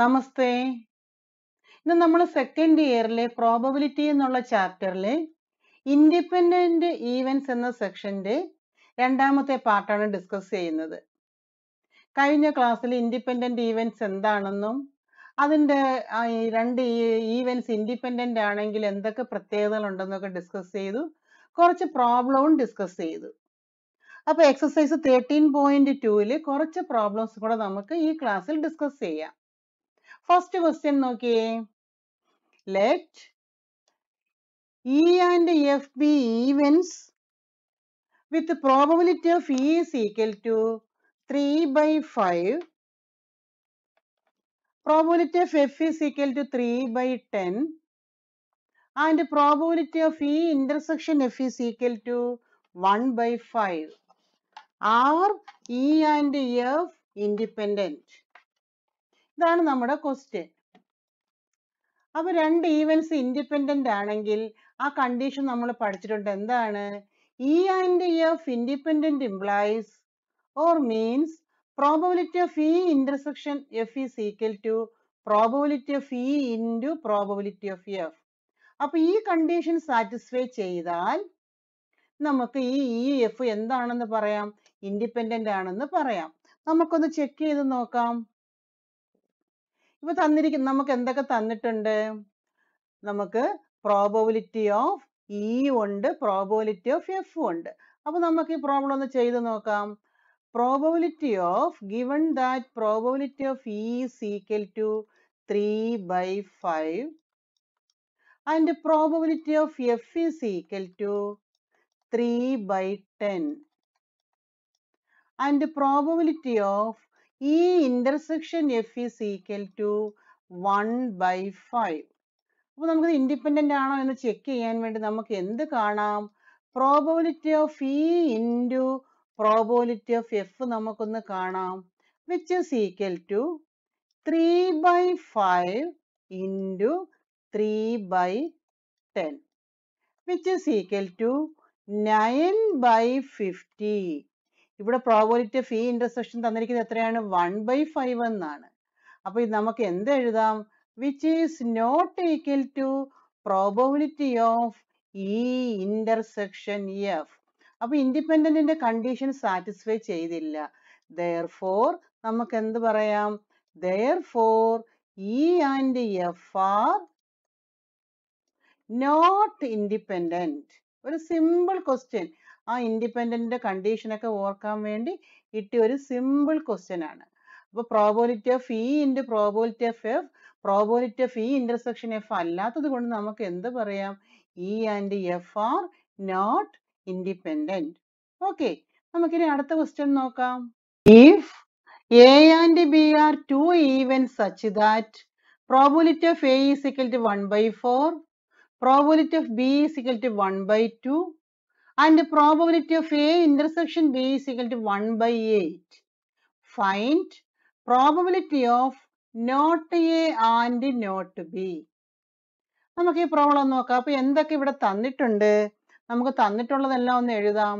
നമസ്തേ ഇന്ന് നമ്മൾ second ഇയറിലെ probability എന്നുള്ള ചാപ്റ്ററിലെ ഇൻഡിപെൻഡൻറ്റ് ഈവൻസ് എന്ന സെക്ഷൻ്റെ രണ്ടാമത്തെ പാർട്ടാണ് ഡിസ്കസ് ചെയ്യുന്നത് കഴിഞ്ഞ ക്ലാസ്സിൽ ഇൻഡിപെൻഡൻറ്റ് ഈവൻസ് എന്താണെന്നും അതിൻ്റെ രണ്ട് ഈവൻസ് ഇൻഡിപെൻഡൻ്റ് ആണെങ്കിൽ എന്തൊക്കെ പ്രത്യേകതകൾ ഉണ്ടെന്നൊക്കെ ഡിസ്കസ് ചെയ്തു കുറച്ച് പ്രോബ്ലവും ഡിസ്കസ് ചെയ്തു അപ്പോൾ എക്സസൈസ് തേർട്ടീൻ പോയിന്റ് ടൂവിൽ കുറച്ച് പ്രോബ്ലംസ് കൂടെ നമുക്ക് ഈ ക്ലാസ്സിൽ ഡിസ്കസ് ചെയ്യാം first question Okay, let E and F be events with probability of E is equal to 3 by 5, probability of f is equal to 3 by 10 and probability of E intersection f is equal to 1 by 5. Are E and F independent? ഇതാണ് നമ്മുടെ question അപ്പൊ രണ്ട് events independent ആണെങ്കിൽ ആ condition നമ്മൾ പഠിച്ചിട്ടുണ്ട് എന്താണ് E and F independent implies or means probability of E intersection F is equal to probability of E into probability of F. അപ്പൊ ഈ കണ്ടീഷൻ സാറ്റിസ്ഫൈ ചെയ്താൽ നമുക്ക് ഈ ഇ എഫ് എന്താണെന്ന് പറയാം ഇൻഡിപെൻഡന്റ് ആണെന്ന് പറയാം നമുക്കൊന്ന് ചെക്ക് ചെയ്ത് നോക്കാം ഇപ്പൊ തന്നിരിക്കുന്ന നമുക്ക് എന്തൊക്കെ തന്നിട്ടുണ്ട് നമുക്ക് പ്രോബബിലിറ്റി ഓഫ് ഇ ഉണ്ട് പ്രോബബിലിറ്റി ഓഫ് എഫ് ഉണ്ട് അപ്പൊ നമുക്ക് ഈ പ്രോബ്ലം ഒന്ന് ചെയ്ത് നോക്കാം probability of given that probability of E equal to three by five and probability of F is equal to three by ten and probability of E intersection F is equal to one by five അപ്പോൾ നമുക്ക് independent ആണോ എന്ന് check ചെയ്യാൻ വേണ്ടി നമുക്ക് എന്ത് കാണാം probability of E into probability of F നമുക്കൊന്ന് കാണാം which is equal to three by five into three by ten which is equal to nine by fifty ഇവിടെ പ്രോബിലിറ്റി ഫി ഇൻ്റർസെക്ഷൻ തന്നിരിക്കുന്നത് എത്രയാണ് വൺ ബൈ ഫൈവ് എന്നാണ് അപ്പോൾ ഇത് നമുക്ക് എന്ത് എഴുതാം which is not equal to probability of E intersection F അപ്പോൾ ഇൻഡിപെൻഡന്റിന്റെ കണ്ടീഷൻ സാറ്റിസ്ഫൈ ചെയ്തില്ല ദയർ ഫോർ നമുക്ക് എന്ത് പറയാം therefore E and F are not independent ഒരു സിമ്പിൾ ക്വസ്റ്റ്യൻ ആ ഇൻഡിപെൻഡൻറ്റിൻ്റെ കണ്ടീഷനൊക്കെ ഓർക്കാൻ വേണ്ടി കിട്ടിയ ഒരു സിമ്പിൾ ക്വസ്റ്റ്യൻ ആണ് അപ്പോൾ probability of E into probability of F probability of E intersection F അല്ലാത്തത് കൊണ്ട് നമുക്ക് എന്ത് പറയാം E and F are not independent okay നമുക്കിനി അടുത്ത ക്വസ്റ്റ്യൻ നോക്കാം if A and B are two ഈവൻ such that probability of A is equal to one by four probability of B is equal to one by two and the probability of A intersection B is equal to 1 by 8. Find probability of not A and not B. നമുക്ക് ഈ problem നോക്കാം അപ്പോൾ എന്തൊക്കെ ഇവിടെ തന്നിട്ടുണ്ട് നമുക്ക് തന്നിട്ടുള്ളതെല്ലാം ഒന്ന് എഴുതാം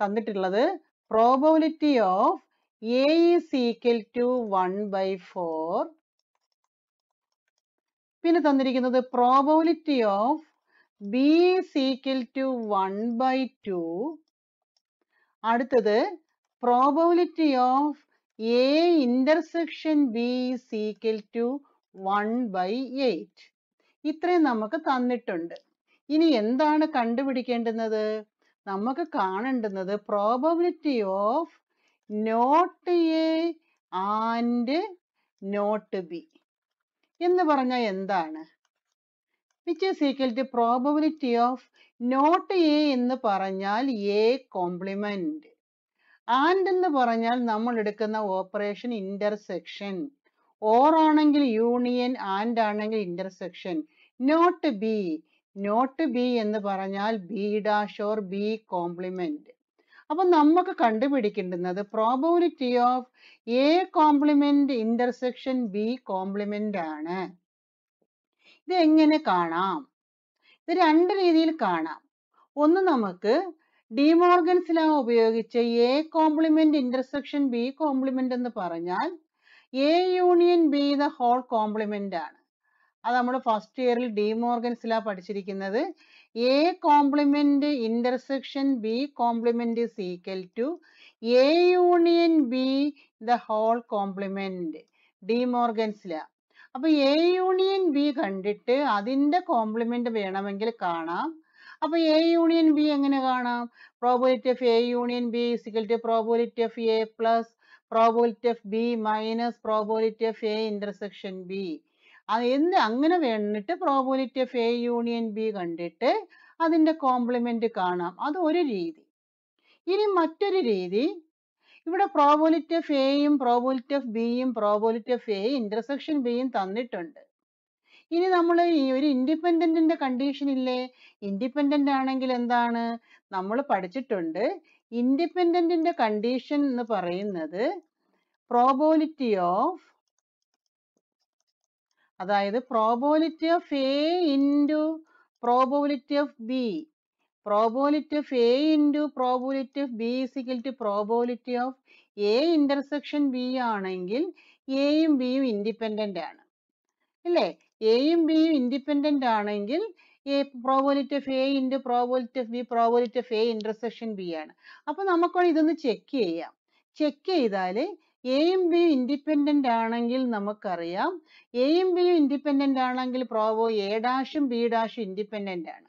തന്നിട്ടുള്ളത് probability of A is equal to one by four പിന്നെ തന്നിരിക്കുന്നത് probability of B is equal to one by two അടുത്തത് probability of A intersection B is equal to one by eight ഇത്രയും നമുക്ക് തന്നിട്ടുണ്ട് ഇനി എന്താണ് കണ്ടുപിടിക്കേണ്ടുന്നത് നമുക്ക് കാണേണ്ടുന്നത് probability of not A and not B എന്ന് പറഞ്ഞാൽ എന്താണ് which is equal to probability of not A എന്ന് പറഞ്ഞാൽ എ കോംപ്ലിമെന്റ് ആൻഡ് എന്ന് പറഞ്ഞാൽ നമ്മൾ എടുക്കുന്ന ഓപ്പറേഷൻ ഇന്റർസെക്ഷൻ ഓർ ആണെങ്കിൽ യൂണിയൻ ആൻഡ് ആണെങ്കിൽ intersection not B not B എന്ന് പറഞ്ഞാൽ B dash or B complement അപ്പം നമുക്ക് കണ്ടുപിടിക്കേണ്ടുന്നത് probability of A complement intersection B complement ആണ് ഇത് എങ്ങനെ കാണാം ഇത് രണ്ട് രീതിയിൽ കാണാം ഒന്ന് നമുക്ക് ഡിമോർഗൻസ് ലാ ഉപയോഗിച്ച് A complement intersection B complement എന്ന് പറഞ്ഞാൽ A union B the whole complement ആണ് അത് നമ്മൾ ഫസ്റ്റ് ഇയറിൽ ഡിമോർഗൻസ് ലാ പഠിച്ചിരിക്കുന്നത് A complement intersection B complement is equal to A union B the whole complement De Morgan's law അപ്പോൾ A union B കണ്ടിട്ട് അതിന്റെ കോംപ്ലിമെന്റ് വേണമെങ്കിൽ കാണാം അപ്പോൾ എ യൂണിയൻ ബി എങ്ങനെ കാണാം probability of A union B equal to probability of A plus probability of B minus probability of A intersection B എന്ത് അങ്ങനെ വേണ്ടിട്ട് probability of A union B കണ്ടിട്ട് അതിന്റെ കോംപ്ലിമെന്റ് കാണാം അത് ഒരു രീതി ഇനി മറ്റൊരു രീതി ഇവിടെ probability of A യും probability of B യും probability of A intersection B യും തന്നിട്ടുണ്ട്. ഇനി നമ്മള് ഈ ഒരു independent ന്റെ condition ഇല്ലേ independent ആണെങ്കിൽ എന്താണ് നമ്മൾ പഠിച്ചിട്ടുണ്ട് independent ന്റെ condition എന്ന് പറയുന്നത് probability of അതായത് probability of A into probability of B probability A into probability of B is equal to probability of A intersection B ആണെങ്കിൽ എയും ബിയും ഇൻഡിപെൻഡൻ്റ് ആണ് അല്ലേ എയും ബിയും ഇൻഡിപെൻഡൻ്റ് ആണെങ്കിൽ A probability of A into probability of B probability of A intersection B ആണ് അപ്പോൾ നമുക്ക് ഇതൊന്ന് ചെക്ക് ചെയ്യാം ചെക്ക് ചെയ്താൽ എയും ബിയും ഇൻഡിപെൻഡൻ്റ് ആണെങ്കിൽ നമുക്കറിയാം എയും ബിയും ഇൻഡിപെൻഡൻ്റ് ആണെങ്കിൽ പ്രോബോ എ ഡാഷും ബി ഡാഷും ഇൻഡിപെൻഡൻ്റ് ആണ്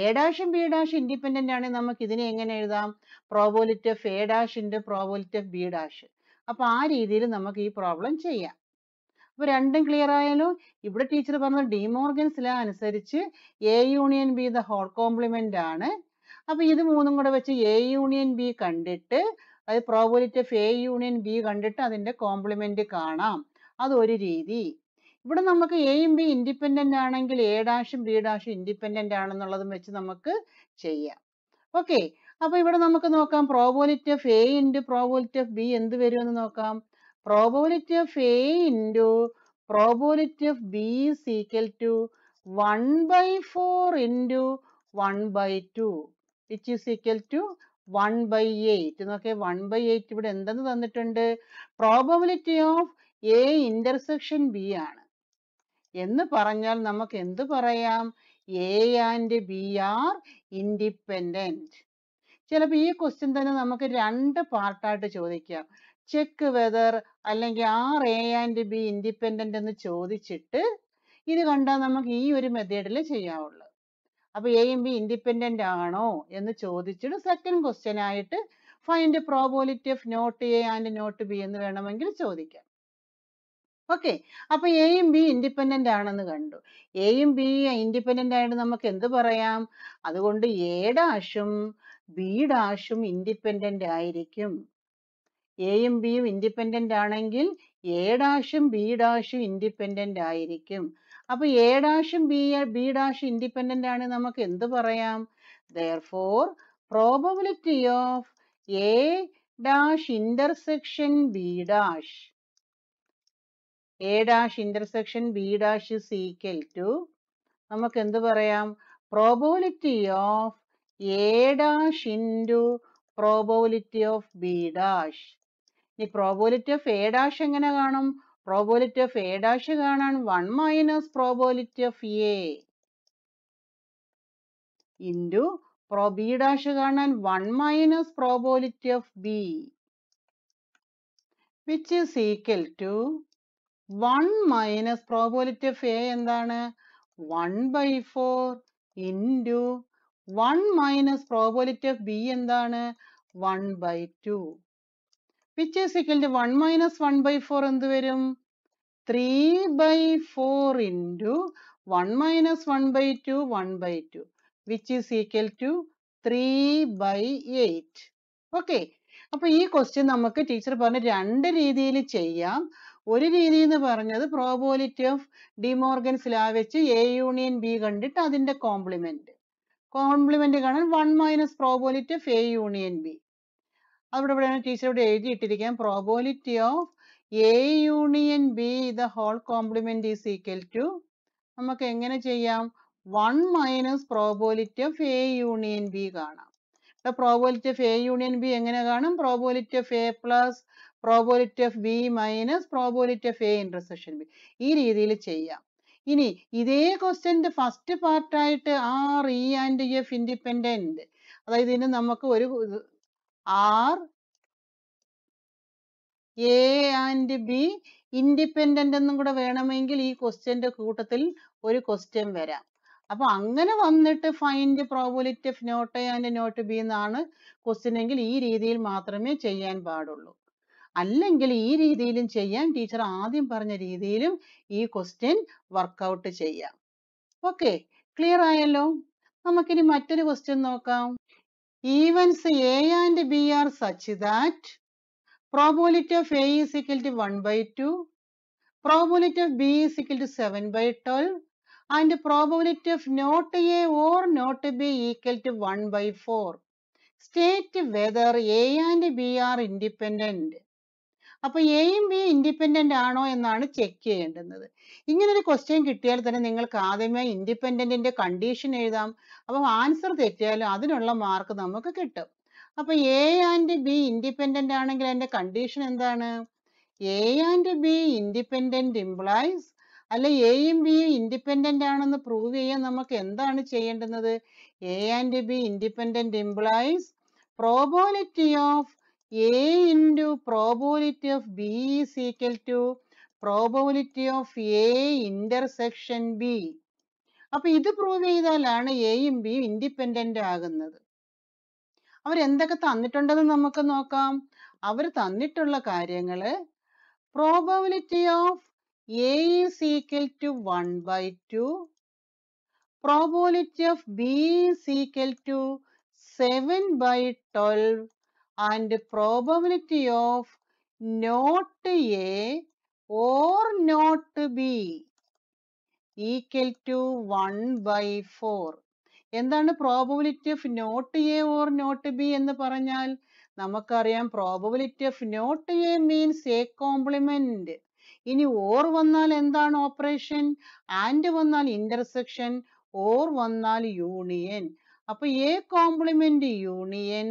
എ ഡാഷും ബി ഡാഷും ഇൻഡിപെൻഡൻ്റ് ആണ് നമുക്ക് ഇതിനെ എങ്ങനെ എഴുതാം probability of A dash into probability of B dash അപ്പോൾ ആ രീതിയിൽ നമുക്ക് ഈ പ്രോബ്ലം ചെയ്യാം അപ്പോൾ രണ്ടും ക്ലിയർ ആയാലോ ഇവിടെ ടീച്ചർ പറഞ്ഞത് ഡിമോർഗൻസ് ലാ അനുസരിച്ച് A union B the whole complement ആണ് അപ്പോൾ ഇത് മൂന്നും കൂടെ വെച്ച് എ യൂണിയൻ ബി കണ്ടിട്ട് അത് probability of A union B കണ്ടിട്ട് അതിന്റെ കോംപ്ലിമെന്റ് കാണാം അതൊരു രീതി ഇവിടെ നമുക്ക് എയും ബി ഇൻഡിപെൻഡൻ്റ് ആണെങ്കിൽ എ ഡാഷും ബി ഡാഷും ഇൻഡിപെൻഡൻ്റ് ആണെന്നുള്ളതും വെച്ച് നമുക്ക് ചെയ്യാം ഓക്കെ അപ്പൊ ഇവിടെ നമുക്ക് നോക്കാം probability of A into probability of B എന്ത് വരുമെന്ന് നോക്കാം probability of A into probability of B is equal to one by four into one by two which is to one by eight നോക്കേ one by eight ഇവിടെ എന്തെന്ന് തന്നിട്ടുണ്ട് probability of A intersection B ആണ് എന്ന് പറഞ്ഞാൽ നമുക്ക് എന്ത് പറയാം A and B are independent ചിലപ്പോൾ ഈ ക്വസ്റ്റ്യൻ തന്നെ നമുക്ക് രണ്ട് പാർട്ടായിട്ട് ചോദിക്കാം ചെക്ക് വെതർ അല്ലെങ്കിൽ are A and B independent എന്ന് ചോദിച്ചിട്ട് ഇത് കണ്ടാൽ നമുക്ക് ഈ ഒരു മെത്തേഡിൽ ചെയ്യാവുള്ളൂ അപ്പോൾ എയും ബി ഇൻഡിപെൻഡൻ്റ് ആണോ എന്ന് ചോദിച്ചിട്ട് സെക്കൻഡ് ക്വസ്റ്റ്യൻ ആയിട്ട് find probability of not A and not B എന്ന് വേണമെങ്കിൽ ചോദിക്കാം ഓക്കെ അപ്പൊ എയും ബി ഇൻഡിപെൻഡന്റ് ആണെന്ന് കണ്ടു എയും ബി ഇൻഡിപെൻഡന്റ് ആയിട്ട് നമുക്ക് എന്ത് പറയാം അതുകൊണ്ട് എ ഡാഷും ബി ഡാഷും ഇൻഡിപെൻഡന്റ് ആയിരിക്കും എയും ബിയും ഇൻഡിപെൻഡന്റ് ആണെങ്കിൽ എ ഡാഷും ബി ഡാഷും ഇൻഡിപെൻഡന്റ് ആയിരിക്കും അപ്പൊ എ ഡാഷും ബി ബി ഡാഷും ഇൻഡിപെൻഡന്റ് ആണ് നമുക്ക് എന്ത് പറയാം therefore probability of A dash intersection B dash A dash intersection B dash is equal to നമുക്ക് എന്ത് പറയാം probability of A dash into probability of B dash ഈ പ്രോബോലിറ്റി ഓഫ് എ ഡാഷ് എങ്ങനെ കാണും പ്രോബോലിറ്റി ഓഫ് എ ഡാഷ് കാണാൻ one minus probability of A into പ്രോ B dash കാണാൻ one minus probability of B which is equal to one minus probability of A എന്താണ് one by four into one minus probability of B എന്താണ് one by two which is equal to one minus one by four എന്ത് വരും three by four into one minus one by two one by two which is equal to three by eight okay അപ്പൊ ഈ question നമുക്ക് teacher പറഞ്ഞ രണ്ട് രീതിയിൽ ചെയ്യാം ഒരു രീതി എന്ന് പറഞ്ഞത് probability of De Morgan's law വെച്ച് A union B കണ്ടിട്ട് അതിൻ്റെ complement. complement കാണാൻ one minus probability of A union B. അവിടെ ഇവിടെയാണ് ടീച്ചർ ഇവിടെ എഴുതിയിട്ടിരിക്കാൻ probability of A union B the whole complement is equal to നമുക്ക് എങ്ങനെ ചെയ്യാം one minus probability of A union B കാണാം. probability of A union B എങ്ങനെ കാണും probability of A plus probability of B minus probability of A intersection B ഈ രീതിയിൽ ചെയ്യാം ഇനി ഇതേ ക്വസ്റ്റ്യൻ്റെ ഫസ്റ്റ് പാർട്ടായിട്ട് are E and F independent അതായത് ഇതിന് നമുക്ക് ഒരു are A and B independent എന്നും കൂടെ വേണമെങ്കിൽ ഈ ക്വസ്റ്റ്യൻ്റെ കൂട്ടത്തിൽ ഒരു ക്വസ്റ്റ്യൻ വരാം അപ്പൊ അങ്ങനെ വന്നിട്ട് find probability of not A and not B എന്നാണ് ക്വസ്റ്റ്യൻ എങ്കിൽ ഈ രീതിയിൽ മാത്രമേ ചെയ്യാൻ പാടുള്ളൂ അല്ലെങ്കിൽ ഈ രീതിയിലും ചെയ്യാം ടീച്ചർ ആദ്യം പറഞ്ഞ രീതിയിലും ഈ ക്വസ്റ്റ്യൻ വർക്കൗട്ട് ചെയ്യാം ഓക്കെ ക്ലിയർ ആയല്ലോ നമുക്കിനി മറ്റൊരു ക്വസ്റ്റ്യൻ നോക്കാം events A and B are such that probability of A is equal to 1 by 2, probability of B is equal to 7 by 12 and probability of not A or not B equal to 1 by 4. State whether A and B are independent. അപ്പോൾ എയും B independent ആണോ എന്നാണ് check ചെയ്യേണ്ടുന്നത് ഇങ്ങനൊരു question കിട്ടിയാൽ തന്നെ നിങ്ങൾക്ക് ആദ്യമേ ഇൻഡിപെൻഡന്റിന്റെ condition എഴുതാം അപ്പം ആൻസർ തെറ്റിയാലും അതിനുള്ള മാർക്ക് നമുക്ക് കിട്ടും അപ്പോൾ എ ആൻഡ് ബി ഇൻഡിപെൻഡന്റ് ആണെങ്കിൽ അതിന്റെ കണ്ടീഷൻ എന്താണ് A and B independent implies അല്ല എയും ബിയും ഇൻഡിപെൻഡന്റ് ആണെന്ന് പ്രൂവ് ചെയ്യാൻ നമുക്ക് എന്താണ് ചെയ്യേണ്ടുന്നത് A and B independent implies probability of A into probability of B is equal to probability of A intersection B. അപ്പോൾ ഇത് പ്രൂവ് ചെയ്താലാണ് എയും ബിയും ഇൻഡിപെൻഡൻ്റ് ആകുന്നത് അവരെന്തൊക്കെ തന്നിട്ടുണ്ടെന്ന് നമുക്ക് നോക്കാം അവർ തന്നിട്ടുള്ള കാര്യങ്ങൾ probability of A is equal to one by two probability of B is equal to seven by twelve and probability of not A or not B equal to 1 by 4. എന്താണ് probability of not A or not B എന്ന് പറഞ്ഞാൽ നമുക്കറിയാം probability of not A means A complement ഇനി or വന്നാൽ എന്താണ് operation and വന്നാൽ intersection or വന്നാൽ union അപ്പൊ A complement union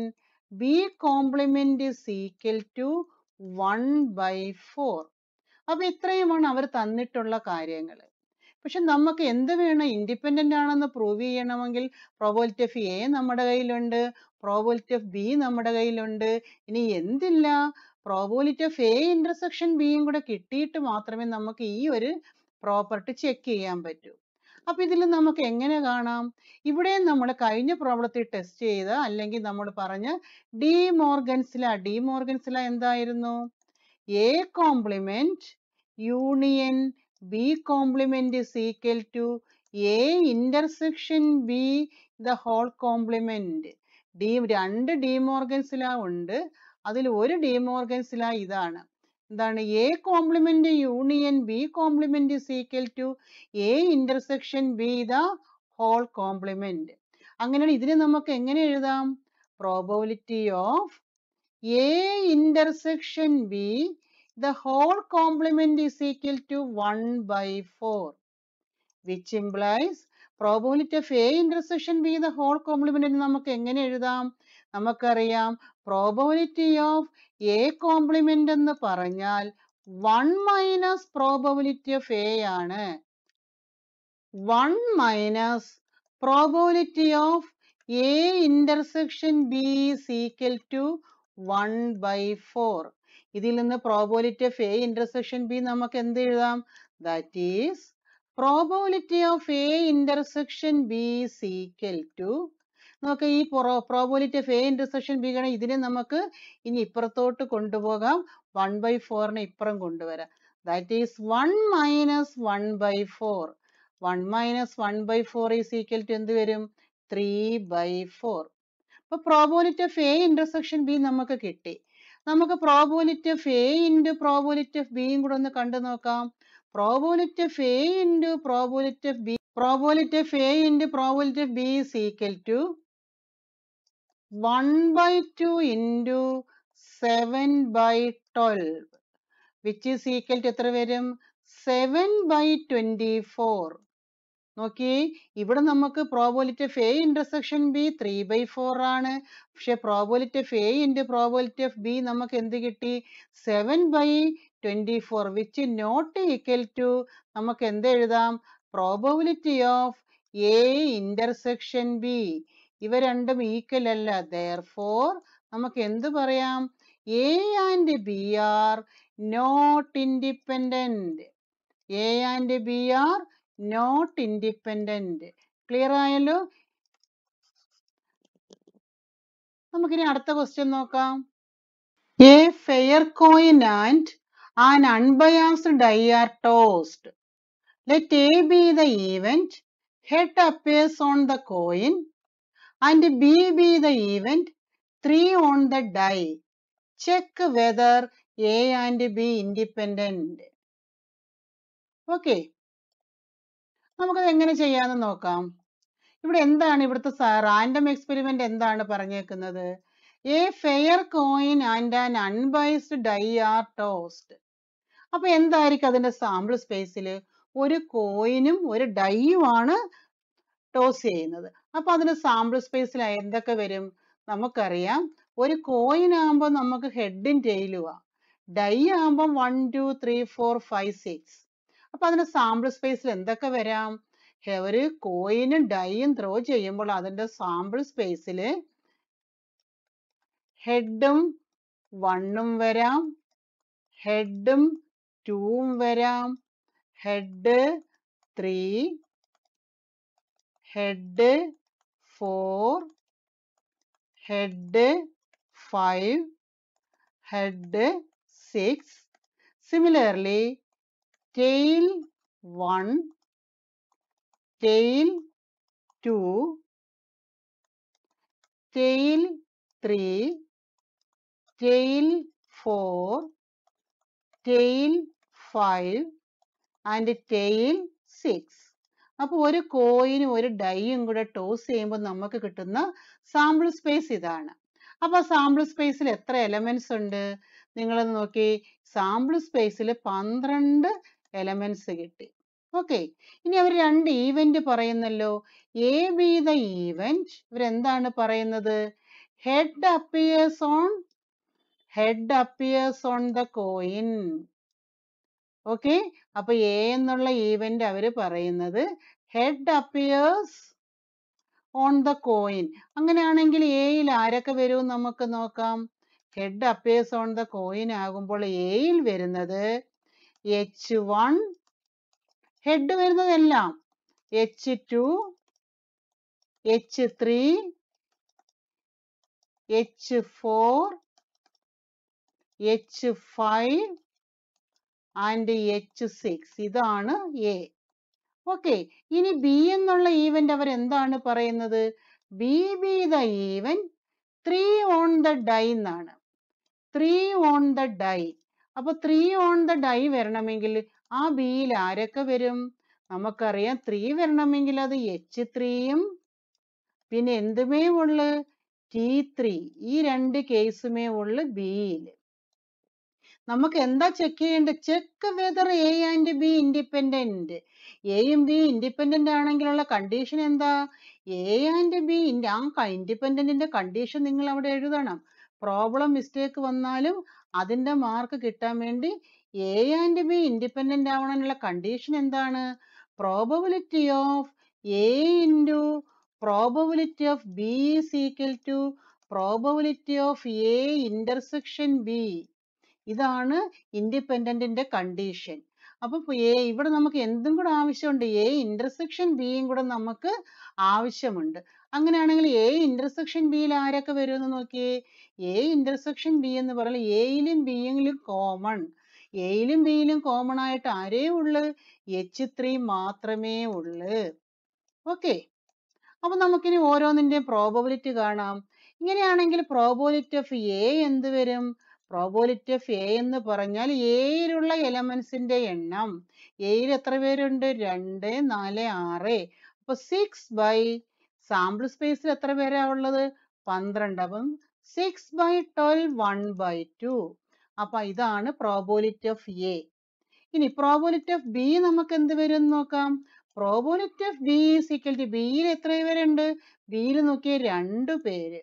B complement equal to one by four അപ്പൊ ഇത്രയുമാണ് അവർ തന്നിട്ടുള്ള കാര്യങ്ങൾ പക്ഷെ നമുക്ക് എന്ത് വേണം ഇൻഡിപെൻഡന്റ് ആണെന്ന് പ്രൂവ് ചെയ്യണമെങ്കിൽ പ്രോബിലിറ്റി ഓഫ് എ നമ്മുടെ കയ്യിലുണ്ട് പ്രോബിലിറ്റി ഓഫ് ബി നമ്മുടെ കയ്യിലുണ്ട് ഇനി എന്തില്ല പ്രോബിലിറ്റി ഓഫ് എ ഇന്റർസെക്ഷൻ ബിയും കൂടെ കിട്ടിയിട്ട് മാത്രമേ നമുക്ക് ഈ ഒരു പ്രോപ്പർട്ടി ചെക്ക് ചെയ്യാൻ പറ്റൂ അപ്പൊ ഇതിൽ നമുക്ക് എങ്ങനെ കാണാം ഇവിടെ നമ്മൾ കഴിഞ്ഞ പ്രോബ്ലത്തിൽ ടെസ്റ്റ് ചെയ്ത അല്ലെങ്കിൽ നമ്മൾ പറഞ്ഞ ഡി മോർഗൻസില ഡി മോർഗൻസില എന്തായിരുന്നു A complement union B complement is equal to A intersection B the whole complement De രണ്ട് ഡി മോർഗൻസില ഉണ്ട് അതിൽ ഒരു ഡി മോർഗൻസില ഇതാണ് എന്താണ് A complement union B complement is equal to A intersection B the whole complement അങ്ങനെയാണ് ഇതിനെ നമുക്ക് എങ്ങനെ എഴുതാം probability of A intersection B the whole complement is equal to one by four which implies probability of A intersection B the whole complement നമുക്ക് എങ്ങനെ എഴുതാം നമുക്കറിയാം probability of A complement എന്ന് പറഞ്ഞാൽ one minus probability of A ആണ് one minus probability of A intersection B is equal to one by four ഇതിൽ നിന്ന് probability of A intersection B നമുക്ക് എന്ത് എഴുതാം that is probability of A intersection B is to നമുക്ക് ഈ pro probability of A intersection B കാണാം ഇതിനെ നമുക്ക് ഇനി ഇപ്പുറത്തോട്ട് കൊണ്ടുപോകാം വൺ ബൈ ഫോറിനെ ഇപ്പുറം കൊണ്ടുവരാം that is one minus one by four one minus one by four is equal to എന്ത് വരും ത്രീ ബൈ ഫോർ അപ്പോൾ probability of A intersection B നമുക്ക് കിട്ടി നമുക്ക് probability of A into probability of ബിയും കൂടെ ഒന്ന് കണ്ടു നോക്കാം probability of A into probability of B probability of A into probability of B is equal to 1 by 2 into 7 by 12 which is equal to എത്ര വരും 7 by 24 നോക്കി ഇവിടെ നമുക്ക് probability of A intersection B three by four ആണ് പക്ഷെ probability of A into probability of B നമുക്ക് എന്ത് കിട്ടി seven by twenty four which not equal to നമുക്ക് എന്ത് എഴുതാം probability of A intersection B ഇവ രണ്ടും ഈക്വൽ അല്ല ദയർഫോർ നമുക്ക് എന്ത് പറയാം A and B are not independent A and B are not independent clear ആയല്ലോ നമുക്കിനി അടുത്ത ക്വസ്റ്റ്യൻ നോക്കാം A fair coin and an unbiased die are tossed let A B the event head appears on the coin and B be the event 3 on the die. Check whether A and B independent. Okay. നമുക്ക് എങ്ങനെ ചെയ്യാന്ന് നോക്കാം ഇവിടെ എന്താണ് ഇവിടുത്തെ random experiment എന്താണ് പറഞ്ഞേക്കുന്നത് A fair coin and an unbiased die are tossed അപ്പൊ എന്തായിരിക്കും അതിന്റെ സാമ്പിൾ സ്പേസിൽ ഒരു കോയിനും ഒരു ഡൈയുമാണ് ടോസ് ചെയ്യുന്നത് അപ്പൊ അതിന് സാമ്പിൾ സ്പേസിൽ എന്തൊക്കെ വരും നമുക്കറിയാം ഒരു കോയിൻ ആകുമ്പോൾ നമുക്ക് ഹെഡും ടെയിലുവാ ഡൈ ആകുമ്പോൾ one two three four five six അപ്പൊ അതിന് സാമ്പിൾ സ്പേസിൽ എന്തൊക്കെ വരാം ഒരു കോയിനും ഡൈയും ത്രോ ചെയ്യുമ്പോൾ അതിന്റെ സാമ്പിൾ സ്പേസിൽ ഹെഡും വണ്ണും വരാം ഹെഡും ടൂവും വരാം head three head four, head five, head six. Similarly, tail one, tail two, tail three, tail four, tail five, and tail six. അപ്പോൾ ഒരു കോയിനും ഒരു ഡൈയും കൂടെ ടോസ് ചെയ്യുമ്പോൾ നമുക്ക് കിട്ടുന്ന സാമ്പിൾ സ്പേസ് ഇതാണ് അപ്പോൾ സാമ്പിൾ സ്പേസിൽ എത്ര എലമെന്റ്സ് ഉണ്ട് നിങ്ങൾ നോക്കി സാമ്പിൾ സ്പേസിൽ പന്ത്രണ്ട് എലമെന്റ്സ് കിട്ടി ഓക്കെ ഇനി അവർ രണ്ട് ഈവന്റ് പറയുന്നല്ലോ എ ബി ദ ഈവന്റ് ഇവരെന്താണ് പറയുന്നത് head appears on head appears on the coin okay അപ്പോൾ എ എന്നുള്ള ഈവൻ്റ് അവര് പറയുന്നത് head appears on the coin അങ്ങനെയാണെങ്കിൽ എയിൽ ആരൊക്കെ വരും നമുക്ക് നോക്കാം head appears on the coin ആകുമ്പോൾ എയിൽ വരുന്നത് എച്ച് വൺ ഹെഡ് വരുന്നതെല്ലാം H two H three H four H five and H six ഇതാണ് എ ഓക്കെ ഇനി ബി എന്നുള്ള ഈവൻ്റ് അവർ എന്താണ് പറയുന്നത് B be the event three on the die എന്നാണ് ത്രീ ഓൺ ദ ഡൈ അപ്പൊ ത്രീ ഓൺ ദ ഡൈ വരണമെങ്കിൽ ആ ബിയിൽ ആരൊക്കെ വരും നമുക്കറിയാം ത്രീ വരണമെങ്കിൽ അത് എച്ച് ത്രീയും പിന്നെ എന്തുമേ ഉള്ളു ടി ത്രീ ഈ രണ്ട് കേസുമേ ഉള്ളു ബിയിൽ നമുക്ക് എന്താ ചെക്ക് ചെയ്യേണ്ടത് check whether A and B independent എയും ബി ഇൻഡിപെൻഡൻ്റ് ആണെങ്കിലുള്ള കണ്ടീഷൻ എന്താ എ ആൻഡ് ബി ആ ഇൻഡിപെൻഡൻറ്റിൻ്റെ കണ്ടീഷൻ നിങ്ങൾ അവിടെ എഴുതണം പ്രോബ്ലം മിസ്റ്റേക്ക് വന്നാലും അതിൻ്റെ മാർക്ക് കിട്ടാൻ വേണ്ടി എ ആൻഡ് ബി ഇൻഡിപെൻഡൻ്റ് ആവണമെന്നുള്ള കണ്ടീഷൻ എന്താണ് probability of A into probability of B is equal to probability of A intersection B ഇതാണ് ഇൻഡിപെൻഡൻറ്റിൻ്റെ കണ്ടീഷൻ അപ്പം എ ഇവിടെ നമുക്ക് എന്തും കൂടെ ആവശ്യമുണ്ട് എ ഇൻ്റർസെക്ഷൻ ബിയും കൂടെ നമുക്ക് ആവശ്യമുണ്ട് അങ്ങനെയാണെങ്കിൽ എ ഇൻ്റർസെക്ഷൻ ബിയിൽ ആരൊക്കെ വരുമെന്ന് നോക്കിയേ എ ഇൻ്റർസെക്ഷൻ ബി എന്ന് പറഞ്ഞാൽ എയിലും ബിയിലും കോമൺ എയിലും ബിയിലും കോമൺ ആയിട്ട് ആരേ ഉള്ളു എച്ച് ത്രീ മാത്രമേ ഉള്ളു ഓക്കെ അപ്പൊ നമുക്കിനി ഓരോന്നിൻ്റെയും പ്രോബബിലിറ്റി കാണാം ഇങ്ങനെയാണെങ്കിൽ പ്രോബബിലിറ്റി ഓഫ് എ എന്ത് വരും പ്രോബോലിറ്റി ഓഫ് എ എന്ന് പറഞ്ഞാൽ എയിലുള്ള എലമെന്റ്സിന്റെ എണ്ണം എയിൽ എത്ര പേരുണ്ട് രണ്ട് നാല് ആറ് അപ്പൊ സിക്സ് ബൈ സാമ്പിൾ സ്പേസിൽ എത്ര പേരാ ഉള്ളത് പന്ത്രണ്ട് അപ്പം six by twelve one by two അപ്പൊ ഇതാണ് പ്രോബോലിറ്റി ഓഫ് എ ഇനി പ്രോബോലിറ്റി ഓഫ് ബി നമുക്ക് എന്ത് വരും നോക്കാം probability of B is equal to ബിയിൽ എത്ര പേരുണ്ട് ബിയിൽ നോക്കിയ രണ്ടു പേര്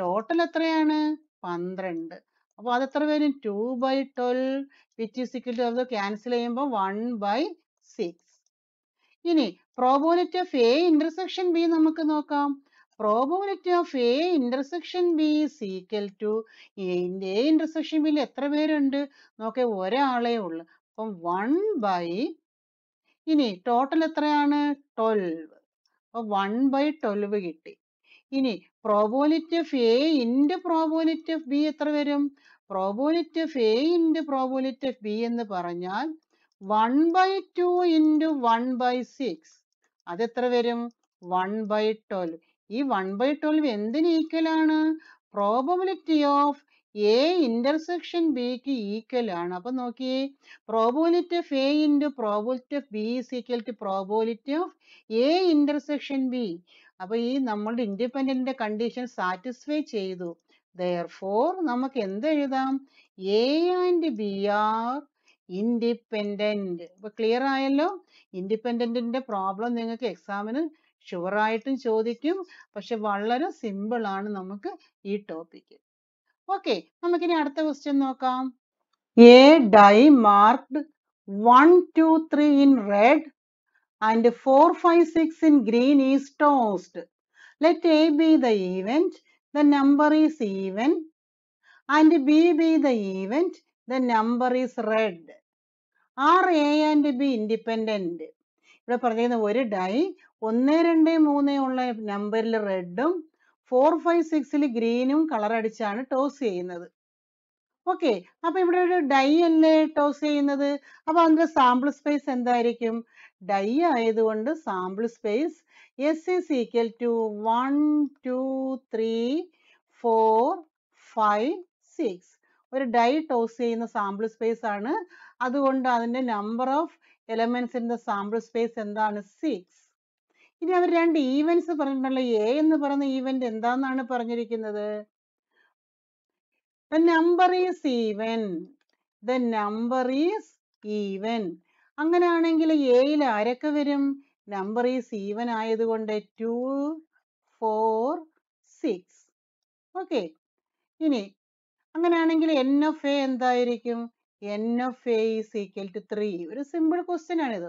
ടോട്ടൽ എത്രയാണ് പന്ത്രണ്ട് അപ്പോൾ അത് എത്ര വരും two by twelve is equal to cancel ചെയ്യുമ്പോൾ വൺ ബൈ സിക്സ് ഇനി probability of A intersection B നമുക്ക് നോക്കാം probability of A intersection B is equal to A intersection ബിയിൽ എത്ര പേരുണ്ട് നോക്കേ ഒരാളേ ഉള്ളു അപ്പം വൺ ബൈ ഇനി ടോട്ടൽ എത്രയാണ് ട്വൽവ് അപ്പോൾ വൺ ബൈ ട്വൽവ് കിട്ടി ഇനി probability of A into probability of B എത്ര വരും probability of A into probability of B എന്ന് പറഞ്ഞാൽ one by two into one by six അതെത്ര വരും വൺ ബൈ ട്വൽവ് ഈ വൺ ബൈ ട്വൽവ് എന്തിന് ഈക്വലാണ് of ഓഫ് എ b ബിക്ക് ഈക്വൽ ആണ് അപ്പൊ നോക്കിയേ probability of A into probability of B is equal to probability of A intersection B അപ്പൊ ഈ നമ്മളുടെ ഇൻഡിപെൻഡന്റിന്റെ കണ്ടീഷൻ സാറ്റിസ്ഫൈ ചെയ്തു ദയർഫോർ നമുക്ക് എന്തെഴുതാം A and B are independent ഇപ്പോൾ ക്ലിയർ ആയല്ലോ ഇൻഡിപെൻഡൻറ്റിൻ്റെ പ്രോബ്ലം നിങ്ങൾക്ക് എക്സാമിന് ഷുവറായിട്ടും ചോദിക്കും പക്ഷെ വളരെ സിമ്പിളാണ് നമുക്ക് ഈ ടോപ്പിക്ക് ഓക്കെ നമുക്കിനി അടുത്ത ക്വസ്റ്റ്യൻ നോക്കാം A die marked one two three in red and four five six in green is tossed let A B the event the number is even and B be the event, the number is red. Are A and B independent? ഇവിടെ പറഞ്ഞിരുന്ന ഒരു dye ഒന്ന് രണ്ട് മൂന്ന് ഉള്ള നമ്പറിൽ റെഡും four five സിക്സിൽ ഗ്രീനും കളർ അടിച്ചാണ് ടോസ് ചെയ്യുന്നത് ഓക്കെ അപ്പൊ ഇവിടെ ഒരു ഡൈ അല്ലേ ടോസ് ചെയ്യുന്നത് അപ്പൊ അതിന്റെ സാമ്പിൾ സ്പേസ് എന്തായിരിക്കും ഡൈ ആയതുകൊണ്ട് sample space S is equal to 1, 2, 3, 4, 5, 6. ഒരു ഡൈ ടോസ് ചെയ്യുന്ന സാമ്പിൾ സ്പേസ് ആണ് അതുകൊണ്ട് അതിൻ്റെ number of elements in the sample space എന്താണ് സിക്സ് ഇനി അവർ രണ്ട് ഈവൻസ് പറഞ്ഞിട്ടുണ്ടല്ലോ എ എന്ന് പറയുന്ന ഈവൻ്റ് എന്താണെന്നാണ് പറഞ്ഞിരിക്കുന്നത് the number is even the number is even അങ്ങനെയാണെങ്കിൽ എയിൽ ആരൊക്കെ വരും നമ്പർ ഈസ് ഈവൻ ആയതുകൊണ്ട് ടു ഫോർ സിക്സ് ഓക്കെ ഇനി അങ്ങനെയാണെങ്കിൽ എൻ ഓഫ് എ എന്തായിരിക്കും N of A is equal to three ഒരു സിമ്പിൾ ക്വസ്റ്റ്യൻ ആണിത്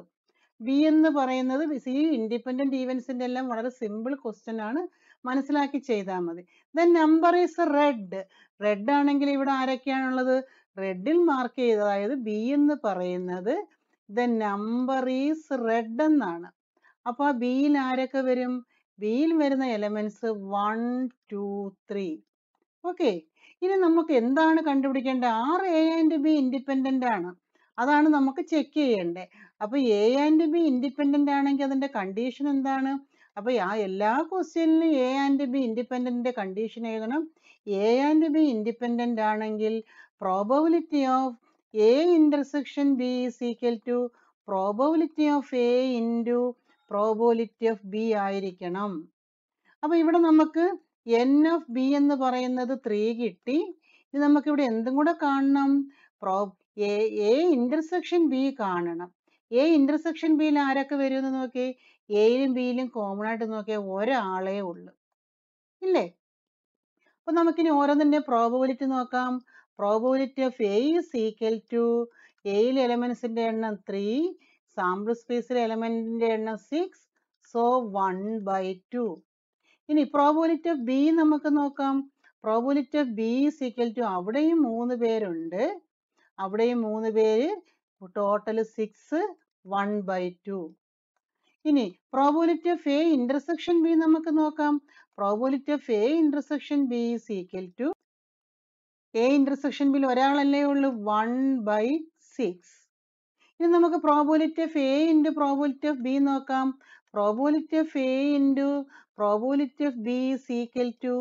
ബി എന്ന് പറയുന്നത് ഈ ഇൻഡിപെൻഡന്റ് ഈവൻസിന്റെ എല്ലാം വളരെ സിമ്പിൾ ക്വസ്റ്റ്യൻ ആണ് മനസ്സിലാക്കി ചെയ്താൽ മതി then number is red red ആണെങ്കിൽ ഇവിടെ ആരൊക്കെയാണുള്ളത് റെഡിൽ മാർക്ക് ചെയ്ത അതായത് ബി എന്ന് പറയുന്നത് ദ നമ്പർ ഈസ് റെഡ് എന്നാണ് അപ്പോൾ ആ ബിയിൽ ആരൊക്കെ വരും ബിയിൽ വരുന്ന elements one two three okay ഇനി നമുക്ക് എന്താണ് കണ്ടുപിടിക്കേണ്ടത് ആറ് എ ആൻഡ് ബി ഇൻഡിപെൻഡന്റ് ആണ് അതാണ് നമുക്ക് ചെക്ക് ചെയ്യേണ്ടത് അപ്പോൾ എ ആൻഡ് ബി ഇൻഡിപെൻഡന്റ് ആണെങ്കിൽ അതിന്റെ കണ്ടീഷൻ എന്താണ് അപ്പോൾ ആ എല്ലാ ക്വസ്റ്റ്യനിലും എ ആൻഡ് ബി ഇൻഡിപെൻഡൻ്റിൻ്റെ കണ്ടീഷൻ എഴുതണം എ ആൻഡ് ബി ഇൻഡിപെൻഡന്റ് ആണെങ്കിൽ probability of A intersection B is equal to probability of A into probability of B ആയിരിക്കണം അപ്പൊ ഇവിടെ നമുക്ക് എൻ ഓഫ് ബി എന്ന് പറയുന്നത് ത്രീ കിട്ടി ഇനി ഇവിടെ എന്തും കൂടെ കാണണം pro A A intersection B കാണണം എ ഇൻ്റർസെക്ഷൻ ബിയിൽ ആരൊക്കെ വരുമെന്ന് നോക്കി എയിലും ബിയിലും കോമൺ ആയിട്ട് നോക്കിയാൽ ഒരാളേ ഉള്ളൂ ഇല്ലേ അപ്പോൾ നമുക്കിനി ഓരോന്നിന്റെ പ്രോബബിലിറ്റി നോക്കാം probability of A is equal to എയിൽ എലമെൻസിൻ്റെ എണ്ണം ത്രീ സാമ്പിൾ സ്പേസിലെ എലമെന്റിന്റെ എണ്ണം six so one by two ഇനി probability of ബി നമുക്ക് നോക്കാം probability of B is to അവിടെയും മൂന്ന് പേരുണ്ട് അവിടെയും മൂന്ന് പേര് total six one by two ഇനി probability of A intersection B നമുക്ക് നോക്കാം probability of A intersection B is equal to A intersection ബിയിൽ ഒരാളല്ലേ ഉള്ളൂ വൺ ബൈ സിക്സ് ഇനി നമുക്ക് probability of A into probability of B നോക്കാം. probability of A into probability of B is equal to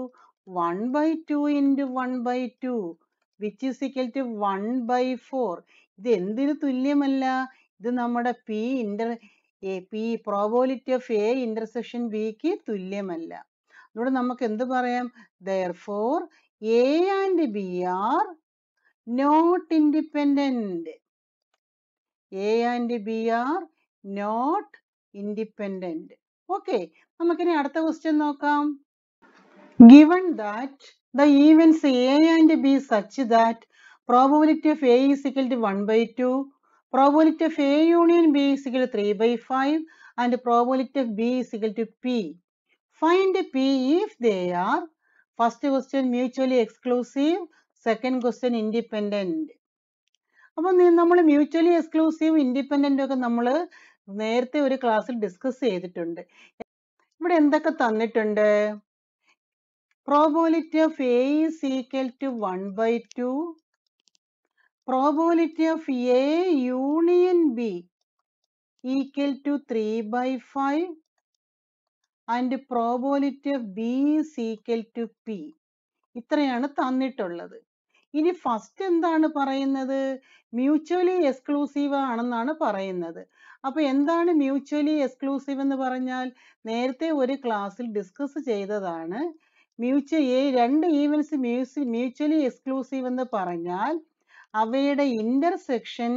one by two into one by two which is equal to one by four. ഇത് എന്തിന് തുല്യമല്ല ഇത് നമ്മുടെ P inter P probability of A intersection B ക്ക് തുല്യമല്ല. ഇവിടെ നമുക്ക് എന്ത് പറയാം therefore A and B are not independent. A and B are not independent okay നമുക്കിനി അടുത്ത ക്വസ്റ്റ്യൻ നോക്കാം given that the events A and B such that probability of A is equal to one by two probability of A union B is equal three by five and probability of B is equal to P find P if they are first question mutually exclusive second question independent അപ്പൊ നമ്മൾ mutually exclusive, independent ഒക്കെ നമ്മള് നേരത്തെ ഒരു class ൽ discuss ചെയ്തിട്ടുണ്ട്. ഇവിടെ എന്തൊക്കെ തന്നിട്ടുണ്ട് probability of A is equal to one by two. probability of A union B equal to three by five. And probability of B is equal to P ഇത്രയാണ് തന്നിട്ടുള്ളത് ഇനി first എന്താണ് പറയുന്നത് mutually exclusive ആണെന്നാണ് പറയുന്നത് അപ്പൊ എന്താണ് mutually exclusive എന്ന് പറഞ്ഞാൽ നേരത്തെ ഒരു class ൽ discuss ചെയ്തതാണ് mutua ഈ രണ്ട് events mutually exclusive എന്ന് പറഞ്ഞാൽ അവയുടെ intersection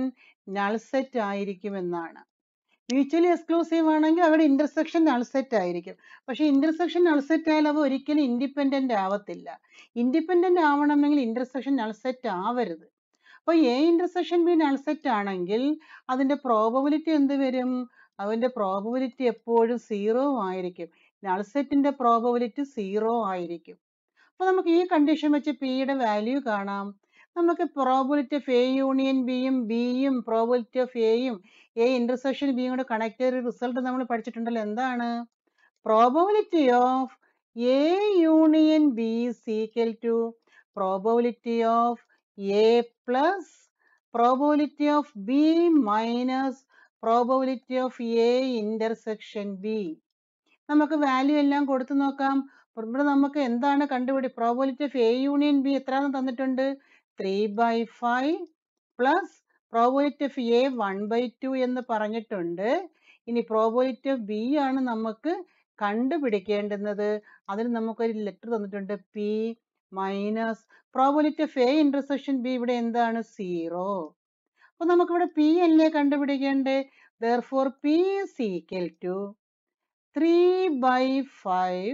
null set ആയിരിക്കുമെന്നാണ്. mutually exclusive ആണെങ്കിൽ അവയുടെ intersection null set ആയിരിക്കും. പക്ഷെ intersection null set ആയാൽ അവ ഒരിക്കലും independent ആവത്തില്ല. independent ആവണമെങ്കിൽ intersection null set ആവരുത്. അപ്പൊ A intersection B null set ആണെങ്കിൽ അതിന്റെ probability എന്ത് വരും? അതിന്റെ probability എപ്പോഴും zero ആയിരിക്കും. null set ന്റെ probability zero ആയിരിക്കും. അപ്പൊ നമുക്ക് ഈ condition വെച്ച് P യുടെ value കാണാം. നമുക്ക് probability of A union B യും B യും probability of A യും എ intersection B കൂടെ കണക്ട് ചെയ്ത റിസൾട്ട് നമ്മൾ പഠിച്ചിട്ടുണ്ടല്ലോ എന്താണ് probability of A union B is equal to probability of A plus probability of B minus probability of A intersection B നമുക്ക് value എല്ലാം കൊടുത്തു നോക്കാം ഇവിടെ നമുക്ക് എന്താണ് കണ്ടുപിടി probability of A union B എത്രയാണെന്ന് തന്നിട്ടുണ്ട് three by five plus of A one by two എന്ന് പറഞ്ഞിട്ടുണ്ട് ഇനി ഓഫ് ബി ആണ് നമുക്ക് കണ്ടുപിടിക്കേണ്ടുന്നത് അതിന് നമുക്കൊരു ലെറ്റർ തന്നിട്ടുണ്ട് P minus probability of A intersection B ഇവിടെ എന്താണ് സീറോ അപ്പോൾ നമുക്കിവിടെ പി അല്ലേ കണ്ടുപിടിക്കേണ്ടേ therefore P is equal to three by five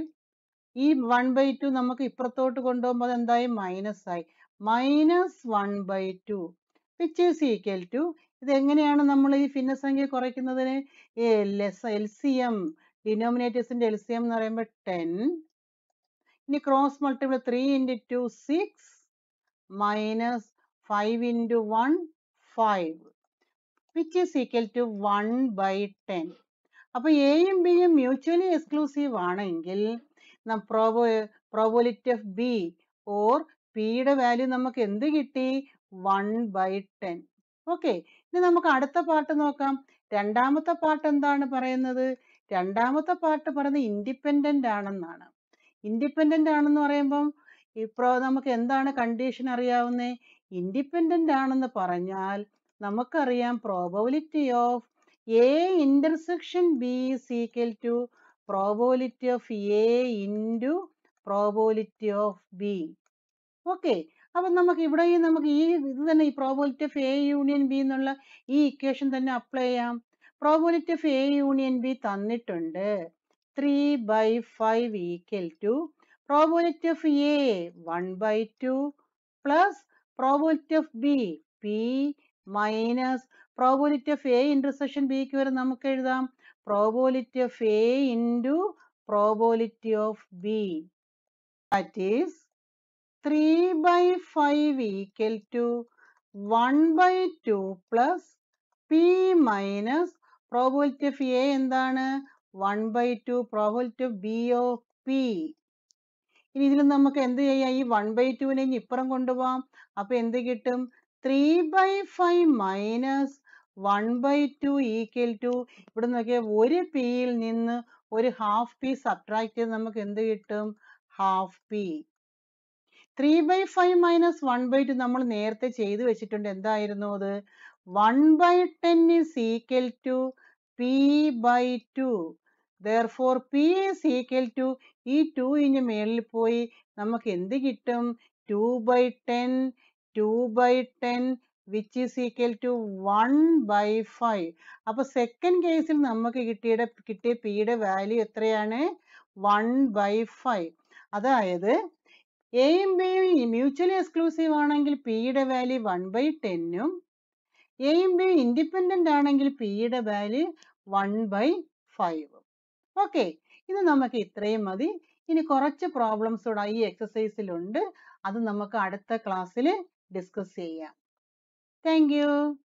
ഈ വൺ ബൈ ടു നമുക്ക് ഇപ്പുറത്തോട്ട് കൊണ്ടുപോകുമ്പോൾ അതെന്തായി മൈനസ് ആയി minus one by two which is equal to ഇതെങ്ങനെയാണ് നമ്മൾ ഈ ഭിന്നസംഖ്യ കുറയ്ക്കുന്നതിന് എൽ സി എം ഡിനോമിനേറ്റേഴ്സിൻ്റെ എൽ സി എം എന്ന് പറയുമ്പോൾ ടെൻ ഇനി cross multiple three into two six minus five into one five which is equal to one by ten അപ്പോൾ എയും ബിയും മ്യൂച്വലി എക്സ്ക്ലൂസീവ് ആണെങ്കിൽ പ്രോബോ പ്രോബോലിറ്റി ഓഫ് ബി ഓർ പിയുടെ വാല്യൂ നമുക്ക് എന്ത് കിട്ടി one by ten. Okay. ഇനി നമുക്ക് അടുത്ത പാർട്ട് നോക്കാം രണ്ടാമത്തെ പാർട്ട് എന്താണ് പറയുന്നത് രണ്ടാമത്തെ പാർട്ട് പറയുന്നത് ഇൻഡിപെൻഡന്റ് ആണെന്നാണ് ഇൻഡിപെൻഡന്റ് ആണെന്ന് പറയുമ്പം ഇപ്പൊ നമുക്ക് എന്താണ് കണ്ടീഷൻ അറിയാവുന്നേ ഇൻഡിപെൻഡന്റ് ആണെന്ന് പറഞ്ഞാൽ നമുക്കറിയാം probability of A intersection B is equal to probability of A into probability of B okay അപ്പൊ നമുക്ക് ഇവിടെയും നമുക്ക് ഈ ഇത് തന്നെ ഈ probability of A union B എന്നുള്ള ഈ ഇക്വേഷൻ തന്നെ അപ്ലൈ ചെയ്യാം probability of A union B തന്നിട്ടുണ്ട് three by five equal to probability of A one by two plus probability of B P minus probability of A intersection ബിക്ക് വരെ നമുക്ക് എഴുതാം probability of A into probability of B that is three by five equal to one by two plus P minus probability of A എന്താണ് one by two probability of B of P. ഇനി ഇതിൽ നമുക്ക് എന്ത് ചെയ്യാം ഈ one by ടുവിനെ ഇനി ഇപ്പുറം കൊണ്ടുപോകാം അപ്പൊ എന്ത് കിട്ടും three by five minus one by two equal to ഇവിടെ നോക്കിയ ഒരു പിയിൽ നിന്ന് ഒരു ഹാഫ് പി സബ്ട്രാക്ട് ചെയ്ത് നമുക്ക് എന്ത് കിട്ടും half P three by five minus one by two നമ്മൾ നേരത്തെ ചെയ്തു വെച്ചിട്ടുണ്ട് എന്തായിരുന്നു അത് one by ten is equal to P by two therefore P is equal to ഈ ടു ഇഞ്ഞ് മേളിൽ പോയി നമുക്ക് എന്ത് കിട്ടും two by ten two by ten which is equal to one by five അപ്പോൾ സെക്കൻഡ് കേസിൽ നമുക്ക് കിട്ടിയുടെ കിട്ടിയ പിയുടെ വാല്യൂ എത്രയാണ് വൺ ബൈ ഫൈവ് അതായത് എയും ബിയും മ്യൂച്വലി എക്സ്ക്ലൂസീവ് ആണെങ്കിൽ പിയുടെ വാല്യൂ വൺ ബൈ ടെന്നും എയും ബിയും ഇൻഡിപെൻഡൻ്റ് ആണെങ്കിൽ പിയുടെ വാല്യൂ വൺ ബൈ ഫൈവും ഓക്കെ ഇത് നമുക്ക് ഇത്രയും മതി ഇനി കുറച്ച് പ്രോബ്ലംസ് കൂടെ ഈ എക്സസൈസിലുണ്ട് അത് നമുക്ക് അടുത്ത ക്ലാസ്സിൽ ഡിസ്കസ് ചെയ്യാം താങ്ക്